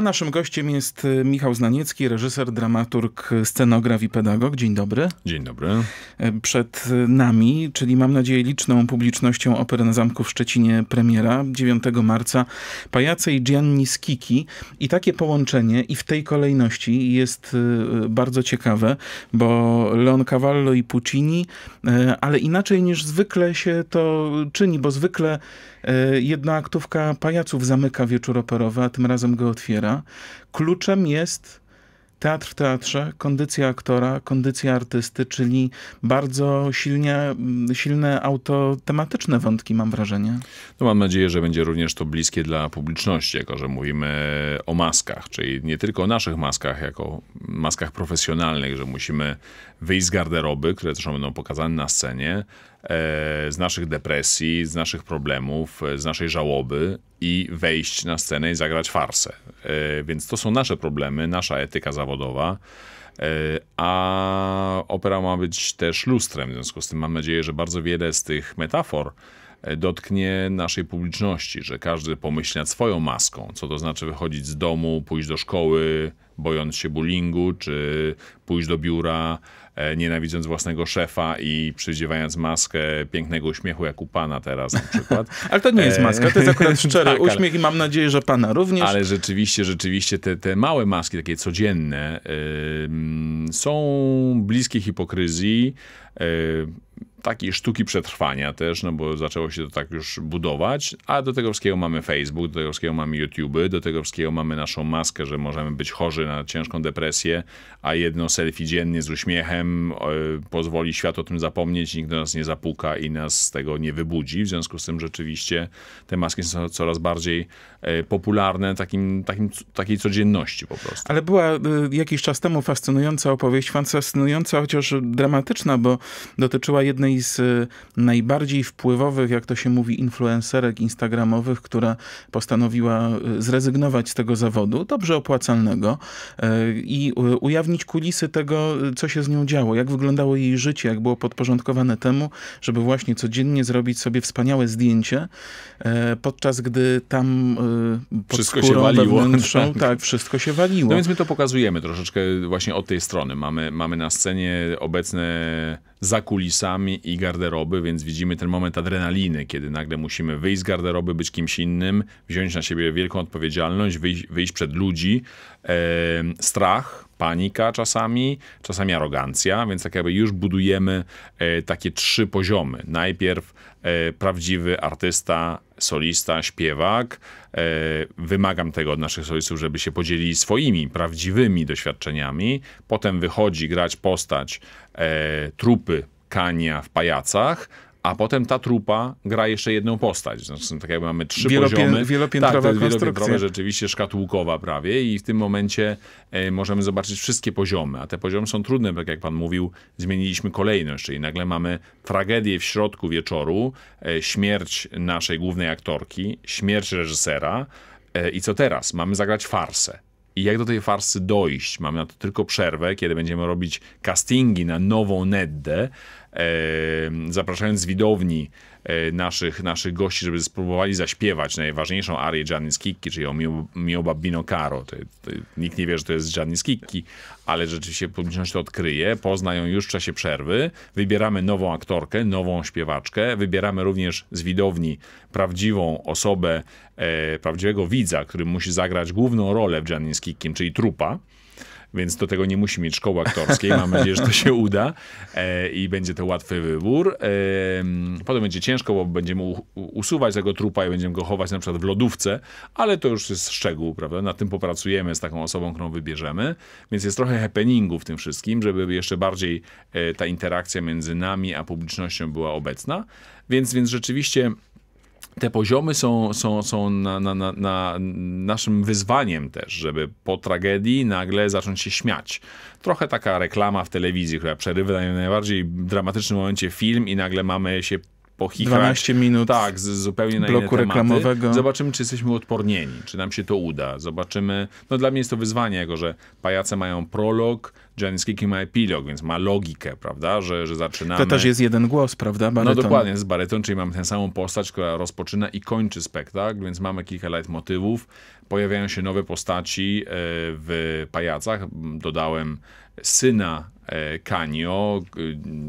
A naszym gościem jest y, Michał Znaniecki, reżyser, dramaturg, scenograf i pedagog. Dzień dobry. Dzień dobry. Y, przed y, nami, czyli mam nadzieję liczną publicznością opery na Zamku w Szczecinie premiera 9 marca Pajace i Gianni Skiki. I takie połączenie i w tej kolejności jest bardzo ciekawe, bo Leon Cavallo i Puccini, ale inaczej niż zwykle się to czyni, bo zwykle jedna aktówka pajaców zamyka wieczór operowy, a tym razem go otwiera życia. Kluczem jest teatr w teatrze, kondycja aktora, kondycja artysty, czyli bardzo silnie, mm, silne autotematyczne wątki, mam wrażenie. No mam nadzieję, że będzie również to bliskie dla publiczności, jako że mówimy o maskach, czyli nie tylko o naszych maskach, jako maskach profesjonalnych, że musimy wyjść z garderoby, które zresztą będą pokazane na scenie, e, z naszych depresji, z naszych problemów, e, z naszej żałoby i wejść na scenę i zagrać farsę. E, więc to są nasze problemy, nasza etyka zawodowa. A opera ma być też lustrem, w związku z tym mam nadzieję, że bardzo wiele z tych metafor dotknie naszej publiczności, że każdy pomyśli nad swoją maską, co to znaczy wychodzić z domu, pójść do szkoły, bojąc się bullyingu, czy pójść do biura, E, nienawidząc własnego szefa i przyziewając maskę pięknego uśmiechu, jak u pana teraz na przykład. ale to nie jest e, maska, to jest akurat szczery tak, uśmiech ale... i mam nadzieję, że pana również. Ale rzeczywiście, rzeczywiście te, te małe maski, takie codzienne, yy, są bliskie hipokryzji. Yy, takiej sztuki przetrwania też, no bo zaczęło się to tak już budować, a do tego wszystkiego mamy Facebook, do tego wszystkiego mamy YouTube, do tego wszystkiego mamy naszą maskę, że możemy być chorzy na ciężką depresję, a jedno selfie dziennie z uśmiechem e, pozwoli świat o tym zapomnieć, nikt do nas nie zapuka i nas z tego nie wybudzi, w związku z tym rzeczywiście te maski są coraz bardziej e, popularne, takim, takim, takiej codzienności po prostu. Ale była e, jakiś czas temu fascynująca opowieść, fascynująca chociaż dramatyczna, bo dotyczyła jednej jednej z y, najbardziej wpływowych, jak to się mówi, influencerek instagramowych, która postanowiła y, zrezygnować z tego zawodu, dobrze opłacalnego, e, i y, ujawnić kulisy tego, co się z nią działo, jak wyglądało jej życie, jak było podporządkowane temu, żeby właśnie codziennie zrobić sobie wspaniałe zdjęcie, e, podczas gdy tam pod wszystko skórą się waliło. Tak. tak, wszystko się waliło. No więc my to pokazujemy troszeczkę właśnie od tej strony. Mamy, mamy na scenie obecne za kulisami i garderoby, więc widzimy ten moment adrenaliny, kiedy nagle musimy wyjść z garderoby, być kimś innym, wziąć na siebie wielką odpowiedzialność, wyjść, wyjść przed ludzi, e, strach, panika czasami, czasami arogancja, więc tak jakby już budujemy e, takie trzy poziomy. Najpierw e, prawdziwy artysta, solista, śpiewak. E, wymagam tego od naszych solistów, żeby się podzielili swoimi prawdziwymi doświadczeniami. Potem wychodzi grać postać e, trupy Kania w pajacach, a potem ta trupa gra jeszcze jedną postać. Znaczy, tak jakby mamy trzy Wielopię poziomy. Tak, wielopiętrowa tak, wielopiętrowe, rzeczywiście szkatułkowa prawie i w tym momencie e, możemy zobaczyć wszystkie poziomy, a te poziomy są trudne, bo tak jak pan mówił, zmieniliśmy kolejność, czyli nagle mamy tragedię w środku wieczoru, e, śmierć naszej głównej aktorki, śmierć reżysera e, i co teraz? Mamy zagrać farsę. I jak do tej farsy dojść? Mamy na to tylko przerwę, kiedy będziemy robić castingi na nową Neddę, zapraszając z widowni e, naszych, naszych gości, żeby spróbowali zaśpiewać najważniejszą arię Gianni Skikki, czyli o Mio, Mio Babbino Caro. To, to, nikt nie wie, że to jest Gianni Skikki, ale rzeczywiście publiczność to odkryje, pozna ją już w czasie przerwy. Wybieramy nową aktorkę, nową śpiewaczkę, wybieramy również z widowni prawdziwą osobę, e, prawdziwego widza, który musi zagrać główną rolę w Gianni Skikkim, czyli trupa więc do tego nie musi mieć szkoły aktorskiej. Mam nadzieję, że to się uda e, i będzie to łatwy wybór. E, potem będzie ciężko, bo będziemy usuwać tego trupa i będziemy go chować na przykład w lodówce, ale to już jest szczegół, prawda? Nad tym popracujemy z taką osobą, którą wybierzemy, więc jest trochę happeningu w tym wszystkim, żeby jeszcze bardziej e, ta interakcja między nami a publicznością była obecna. Więc, więc rzeczywiście te poziomy są, są, są na, na, na, naszym wyzwaniem też, żeby po tragedii nagle zacząć się śmiać. Trochę taka reklama w telewizji, która przerywa w najbardziej dramatycznym momencie film i nagle mamy się po 12 minut. Tak, z, zupełnie na bloku reklamowego. Zobaczymy, czy jesteśmy odpornieni, czy nam się to uda. Zobaczymy. No dla mnie jest to wyzwanie, jako że pajace mają prolog, Janis Kiki ma epilog, więc ma logikę, prawda, że, że zaczynamy. To też jest jeden głos, prawda, no, baryton. No dokładnie, z baryton, czyli mamy tę samą postać, która rozpoczyna i kończy spektakl, więc mamy kilka leitmotywów. Pojawiają się nowe postaci e, w pajacach. Dodałem syna E, Kanio,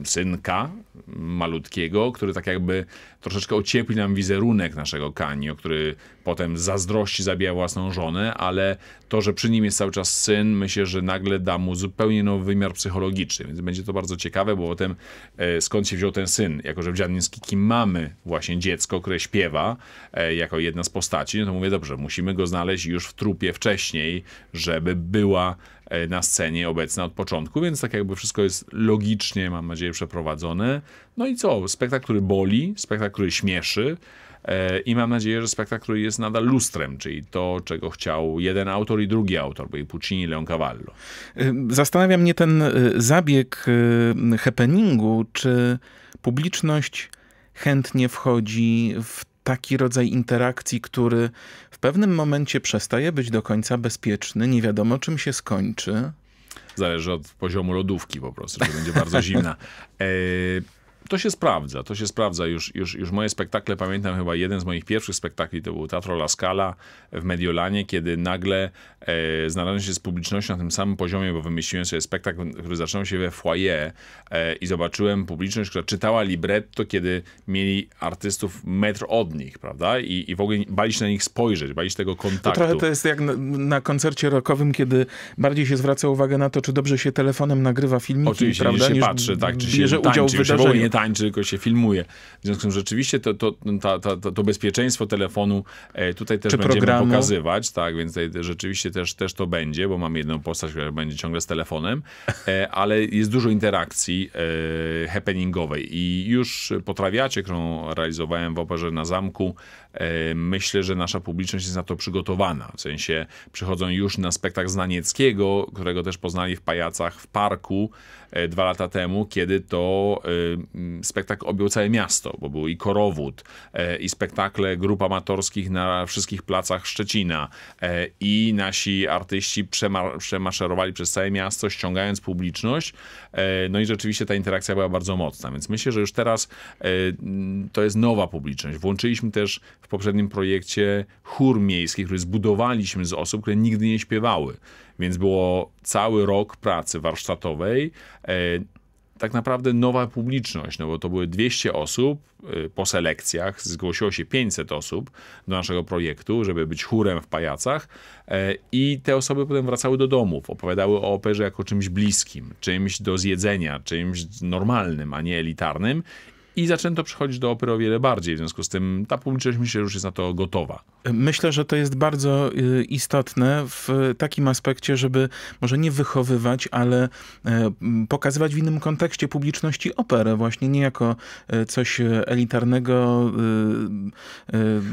synka malutkiego, który tak jakby troszeczkę ociepli nam wizerunek naszego Kanio, który potem zazdrości zabija własną żonę, ale to, że przy nim jest cały czas syn, myślę, że nagle da mu zupełnie nowy wymiar psychologiczny, więc będzie to bardzo ciekawe, bo potem e, skąd się wziął ten syn, jako że w Dziadnińskiki mamy właśnie dziecko, które śpiewa e, jako jedna z postaci, no to mówię, dobrze, musimy go znaleźć już w trupie wcześniej, żeby była e, na scenie obecna od początku, więc tak jakby wszystko jest logicznie, mam nadzieję, przeprowadzone. No i co? Spektakl, który boli, spektakl, który śmieszy, e, i mam nadzieję, że spektakl który jest nadal lustrem, czyli to, czego chciał jeden autor i drugi autor, bo i Puccini, i Leon Cavallo. Zastanawia mnie ten e, zabieg e, happeningu, czy publiczność chętnie wchodzi w taki rodzaj interakcji, który w pewnym momencie przestaje być do końca bezpieczny, nie wiadomo czym się skończy. Zależy od poziomu lodówki po prostu, że będzie bardzo zimna. E to się sprawdza, to się sprawdza. Już, już, już moje spektakle, pamiętam chyba jeden z moich pierwszych spektakli, to był Teatro La Scala w Mediolanie, kiedy nagle e, znalazłem się z publicznością na tym samym poziomie, bo wymyśliłem sobie spektakl, który zaczynał się we foyer e, i zobaczyłem publiczność, która czytała libretto, kiedy mieli artystów metr od nich, prawda? I, i w ogóle bali się na nich spojrzeć, bali się tego kontaktu. To trochę to jest jak na, na koncercie rockowym, kiedy bardziej się zwraca uwagę na to, czy dobrze się telefonem nagrywa filmiki, Oczywiście, prawda? Oczywiście, się patrzy, tak, czy się bierze tańczy, udział w wydarzeniu. Się tańczy, tylko się filmuje. W związku z tym rzeczywiście to, to, to bezpieczeństwo telefonu e, tutaj też Czy będziemy programu? pokazywać, tak, więc tutaj rzeczywiście też, też to będzie, bo mam jedną postać, która będzie ciągle z telefonem, e, ale jest dużo interakcji e, happeningowej i już potrawiacie, którą realizowałem w operze na zamku, E, myślę, że nasza publiczność jest na to przygotowana. W sensie przychodzą już na spektakl Znanieckiego, którego też poznali w Pajacach w parku e, dwa lata temu, kiedy to e, spektakl objął całe miasto, bo był i korowód, i spektakle grup amatorskich na wszystkich placach Szczecina. I nasi artyści przemaszerowali przez całe miasto, ściągając publiczność. No i rzeczywiście ta interakcja była bardzo mocna, więc myślę, że już teraz to jest nowa publiczność. Włączyliśmy też w poprzednim projekcie chór miejski, który zbudowaliśmy z osób, które nigdy nie śpiewały. Więc było cały rok pracy warsztatowej. E, tak naprawdę nowa publiczność, no bo to były 200 osób e, po selekcjach, zgłosiło się 500 osób do naszego projektu, żeby być chórem w pajacach e, i te osoby potem wracały do domów, opowiadały o operze jako czymś bliskim, czymś do zjedzenia, czymś normalnym, a nie elitarnym i zaczęto przychodzić do opery o wiele bardziej. W związku z tym ta publiczność myślę, już jest na to gotowa. Myślę, że to jest bardzo y, istotne w takim aspekcie, żeby może nie wychowywać, ale e, pokazywać w innym kontekście publiczności operę, właśnie nie jako e, coś e, elitarnego.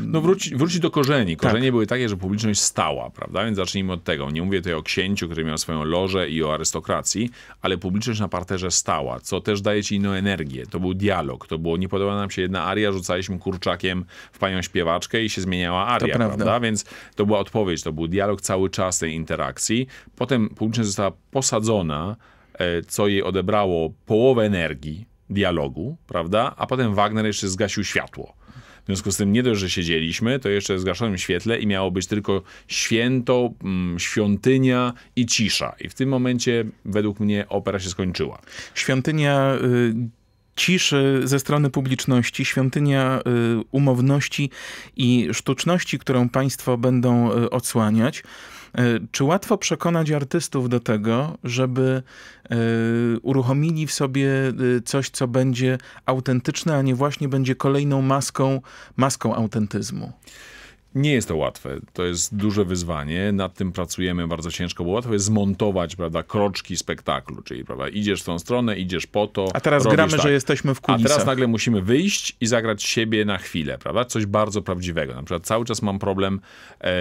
No wrócić wróci do korzeni. Tak. Korzenie tak. były takie, że publiczność stała, prawda? Więc zacznijmy od tego. Nie mówię tutaj o księciu, który miał swoją lożę i o arystokracji, ale publiczność na parterze stała, co też daje ci inną energię. To był dialog, to było. Nie podoba nam się jedna aria, rzucaliśmy kurczakiem w panią śpiewaczkę i się zmieniała aria, prawda. prawda? Więc to była odpowiedź, to był dialog cały czas tej interakcji. Potem publiczność została posadzona, e, co jej odebrało połowę energii dialogu, prawda? A potem Wagner jeszcze zgasił światło. W związku z tym nie dość, że siedzieliśmy, to jeszcze w zgaszonym świetle i miało być tylko święto, mm, świątynia i cisza. I w tym momencie według mnie opera się skończyła. Świątynia y, ciszy ze strony publiczności, świątynia y, umowności i sztuczności, którą państwo będą y, odsłaniać. Y, czy łatwo przekonać artystów do tego, żeby uruchomili w sobie coś, co będzie autentyczne, a nie właśnie będzie kolejną maską, maską autentyzmu? Nie jest to łatwe. To jest duże wyzwanie. Nad tym pracujemy bardzo ciężko, bo łatwo jest zmontować prawda, kroczki spektaklu, czyli prawda, idziesz w tą stronę, idziesz po to. A teraz gramy, tak. że jesteśmy w kulisach. A teraz nagle musimy wyjść i zagrać siebie na chwilę, prawda? Coś bardzo prawdziwego. Na przykład cały czas mam problem, e,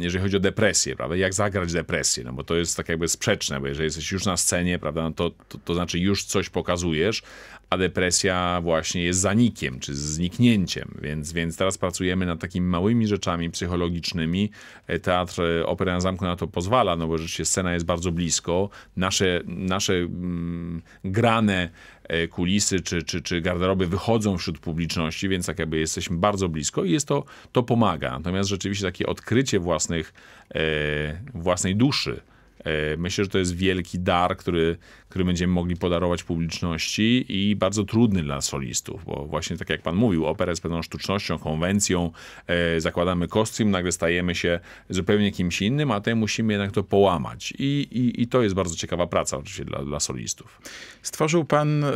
jeżeli chodzi o depresję, prawda? Jak zagrać depresję, no bo to jest tak jakby sprzeczne, bo jeżeli jesteś już na scenie, prawda, no to, to, to znaczy już coś pokazujesz, a depresja właśnie jest zanikiem czy zniknięciem, więc, więc teraz pracujemy nad takimi małymi rzeczami psychologicznymi. E, teatr e, Opera na Zamku na to pozwala, no bo rzeczywiście scena jest bardzo blisko. Nasze, nasze mm, grane e, kulisy czy, czy, czy garderoby wychodzą wśród publiczności, więc tak jakby jesteśmy bardzo blisko i jest to, to pomaga. Natomiast rzeczywiście takie odkrycie własnych, e, własnej duszy, E, myślę, że to jest wielki dar, który, który będziemy mogli podarować publiczności i bardzo trudny dla solistów, bo właśnie tak jak pan mówił, opera jest pewną sztucznością, konwencją, e, zakładamy kostium, nagle stajemy się zupełnie kimś innym, a tutaj musimy jednak to połamać. I, i, i to jest bardzo ciekawa praca oczywiście dla, dla solistów. Stworzył pan e,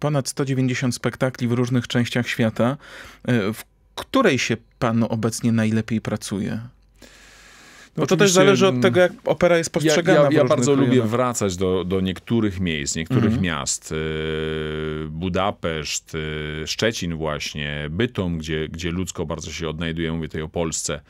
ponad 190 spektakli w różnych częściach świata. W której się panu obecnie najlepiej pracuje? No to też zależy od mm, tego, jak opera jest postrzegana. Ja, ja, ja bardzo lubię wracać do, do niektórych miejsc, niektórych mhm. miast. Y, Budapeszt, y, Szczecin właśnie, Bytom, gdzie, gdzie ludzko bardzo się odnajduje, mówię tutaj o Polsce.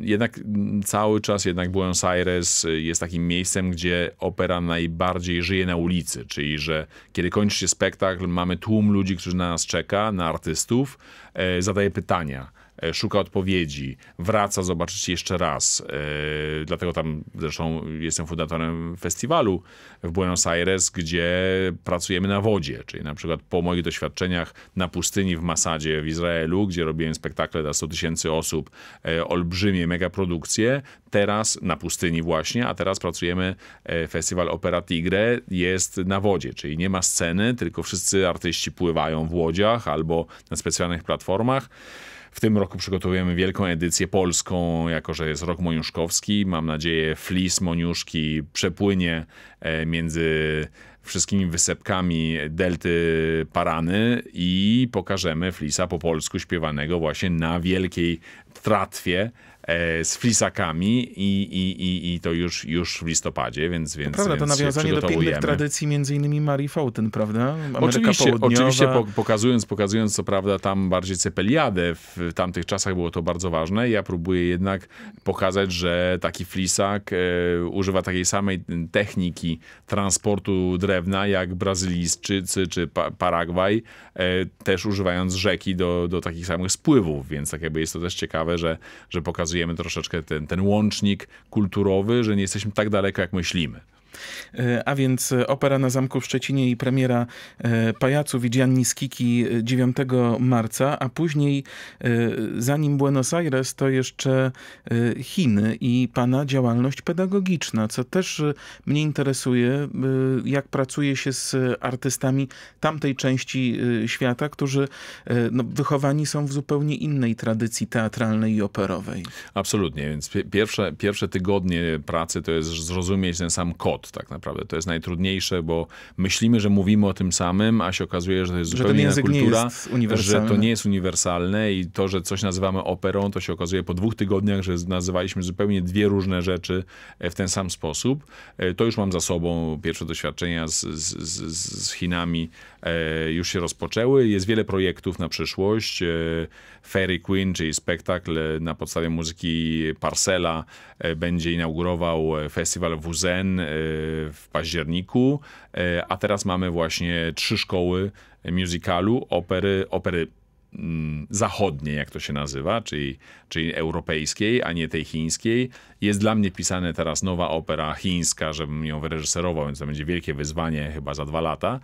Jednak cały czas jednak Buenos Aires jest takim miejscem, gdzie opera najbardziej żyje na ulicy, czyli że kiedy kończy się spektakl, mamy tłum ludzi, którzy na nas czeka, na artystów, e, zadaje pytania E, szuka odpowiedzi, wraca zobaczyć jeszcze raz. E, dlatego tam zresztą jestem fundatorem festiwalu w Buenos Aires, gdzie pracujemy na wodzie, czyli na przykład po moich doświadczeniach na pustyni w Masadzie w Izraelu, gdzie robiłem spektakle dla 100 tysięcy osób, e, olbrzymie megaprodukcje, teraz na pustyni właśnie, a teraz pracujemy festiwal Opera Tigre jest na wodzie, czyli nie ma sceny, tylko wszyscy artyści pływają w łodziach albo na specjalnych platformach. W tym roku przygotowujemy wielką edycję polską, jako że jest rok moniuszkowski. Mam nadzieję, flis moniuszki przepłynie e, między wszystkimi wysepkami delty Parany i pokażemy flisa po polsku śpiewanego właśnie na wielkiej tratwie E, z flisakami i, i, i, i to już, już w listopadzie, więc więc to Prawda, to nawiązanie do pięknych tradycji między innymi Marii Fountain, prawda? Ameryka oczywiście, oczywiście pokazując, pokazując co prawda tam bardziej cepeliadę, w tamtych czasach było to bardzo ważne. Ja próbuję jednak pokazać, że taki flisak e, używa takiej samej techniki transportu drewna jak Brazylijczycy czy Paragwaj, e, też używając rzeki do, do takich samych spływów, więc tak jakby jest to też ciekawe, że, że pokazuje pokazujemy troszeczkę ten, ten łącznik kulturowy, że nie jesteśmy tak daleko, jak myślimy. E, a więc e, opera na Zamku w Szczecinie i premiera e, Pajaców i Gianni Skiki 9 marca, a później zanim Buenos Aires to jeszcze Chiny i pana działalność pedagogiczna, co też mnie interesuje, jak pracuje się z artystami tamtej części świata, którzy no, wychowani są w zupełnie innej tradycji teatralnej i operowej. Absolutnie, więc pierwsze, pierwsze tygodnie pracy to jest zrozumieć ten sam kod, tak naprawdę. To jest najtrudniejsze, bo myślimy, że mówimy o tym samym, a się okazuje, że to jest zupełnie inna kultura, że to nie jest uniwersalne i to, że coś nazywamy operą, to się okazuje po dwóch tygodniach, że nazywaliśmy zupełnie dwie różne rzeczy e, w ten sam sposób. E, to już mam za sobą pierwsze doświadczenia z, z, z Chinami e, już się rozpoczęły. Jest wiele projektów na przyszłość. Fairy Queen, czyli spektakl na podstawie muzyki Parcela będzie inaugurował festiwal Wuzen w październiku, e, a teraz mamy właśnie trzy szkoły musicalu, opery, opery Mm, zachodniej, jak to się nazywa, czyli, czyli europejskiej, a nie tej chińskiej. Jest dla mnie pisana teraz nowa opera chińska, żebym ją wyreżyserował, więc to będzie wielkie wyzwanie chyba za dwa lata.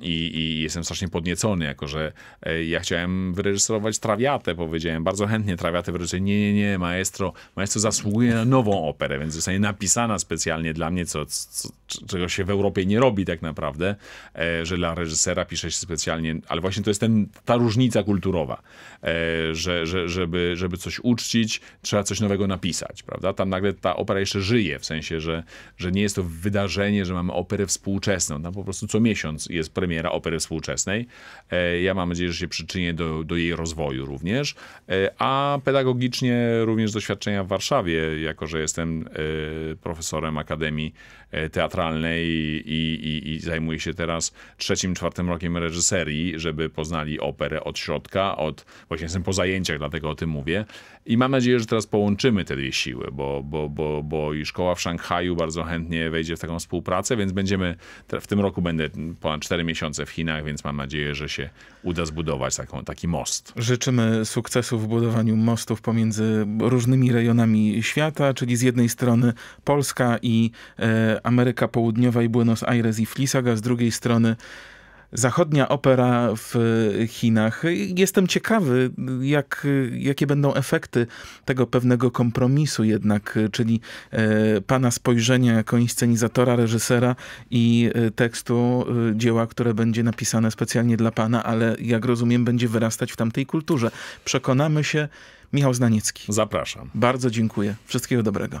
I, i jestem strasznie podniecony, jako że e, ja chciałem wyreżyserować trawiatę, powiedziałem bardzo chętnie trawiatę, wyreżyserować. nie, nie, nie, maestro, maestro zasługuje na nową operę, więc zostanie napisana specjalnie dla mnie, co, co, czego się w Europie nie robi tak naprawdę, e, że dla reżysera pisze się specjalnie, ale właśnie to jest ten, ta różnica kulturowa, e, że, że, żeby, żeby coś uczcić, trzeba coś nowego napisać, prawda? Tam nagle ta opera jeszcze żyje, w sensie, że, że nie jest to wydarzenie, że mamy operę współczesną, tam po prostu co miesiąc jest premiera opery współczesnej. E, ja mam nadzieję, że się przyczynię do, do jej rozwoju również, e, a pedagogicznie również doświadczenia w Warszawie, jako że jestem profesorem Akademii E, teatralnej i, i, i zajmuje się teraz trzecim, czwartym rokiem reżyserii, żeby poznali operę od środka, od, właśnie jestem po zajęciach, dlatego o tym mówię. I mam nadzieję, że teraz połączymy te dwie siły, bo, bo, bo, bo i szkoła w Szanghaju bardzo chętnie wejdzie w taką współpracę, więc będziemy, w tym roku będę ponad 4 miesiące w Chinach, więc mam nadzieję, że się uda zbudować taką, taki most. Życzymy sukcesu w budowaniu mostów pomiędzy różnymi rejonami świata, czyli z jednej strony Polska i e, Ameryka Południowa i Buenos Aires i Flisag, a z drugiej strony zachodnia opera w Chinach. Jestem ciekawy, jak, jakie będą efekty tego pewnego kompromisu jednak, czyli e, pana spojrzenia jako inscenizatora, reżysera i e, tekstu e, dzieła, które będzie napisane specjalnie dla pana, ale jak rozumiem będzie wyrastać w tamtej kulturze. Przekonamy się. Michał Znaniecki. Zapraszam. Bardzo dziękuję. Wszystkiego dobrego.